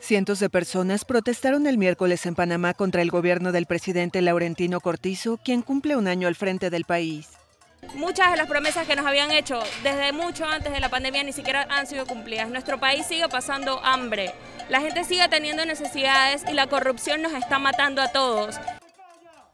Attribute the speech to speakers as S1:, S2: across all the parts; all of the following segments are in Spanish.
S1: Cientos de personas protestaron el miércoles en Panamá contra el gobierno del presidente Laurentino Cortizo, quien cumple un año al frente del país.
S2: Muchas de las promesas que nos habían hecho desde mucho antes de la pandemia ni siquiera han sido cumplidas. Nuestro país sigue pasando hambre, la gente sigue teniendo necesidades y la corrupción nos está matando a todos.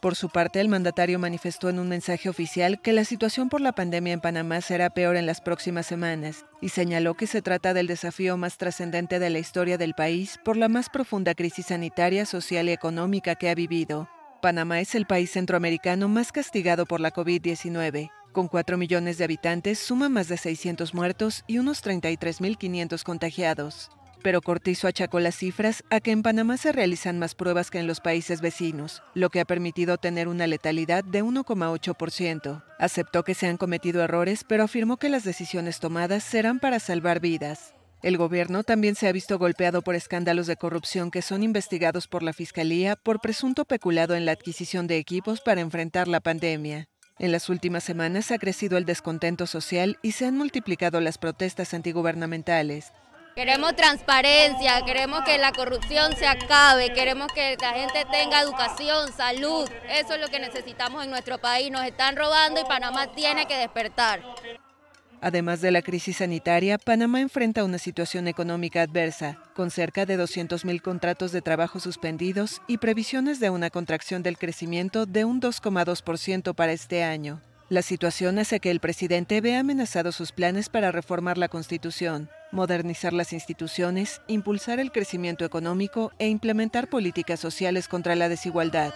S1: Por su parte, el mandatario manifestó en un mensaje oficial que la situación por la pandemia en Panamá será peor en las próximas semanas y señaló que se trata del desafío más trascendente de la historia del país por la más profunda crisis sanitaria, social y económica que ha vivido. Panamá es el país centroamericano más castigado por la COVID-19. Con 4 millones de habitantes, suma más de 600 muertos y unos 33.500 contagiados. Pero Cortizo achacó las cifras a que en Panamá se realizan más pruebas que en los países vecinos, lo que ha permitido tener una letalidad de 1,8%. Aceptó que se han cometido errores, pero afirmó que las decisiones tomadas serán para salvar vidas. El gobierno también se ha visto golpeado por escándalos de corrupción que son investigados por la Fiscalía por presunto peculado en la adquisición de equipos para enfrentar la pandemia. En las últimas semanas ha crecido el descontento social y se han multiplicado las protestas antigubernamentales.
S3: Queremos transparencia, queremos que la corrupción se acabe, queremos que la gente tenga educación, salud. Eso es lo que necesitamos en nuestro país. Nos están robando y Panamá tiene que despertar.
S1: Además de la crisis sanitaria, Panamá enfrenta una situación económica adversa, con cerca de 200.000 contratos de trabajo suspendidos y previsiones de una contracción del crecimiento de un 2,2% para este año. La situación hace que el presidente vea amenazados sus planes para reformar la Constitución, modernizar las instituciones, impulsar el crecimiento económico e implementar políticas sociales contra la desigualdad.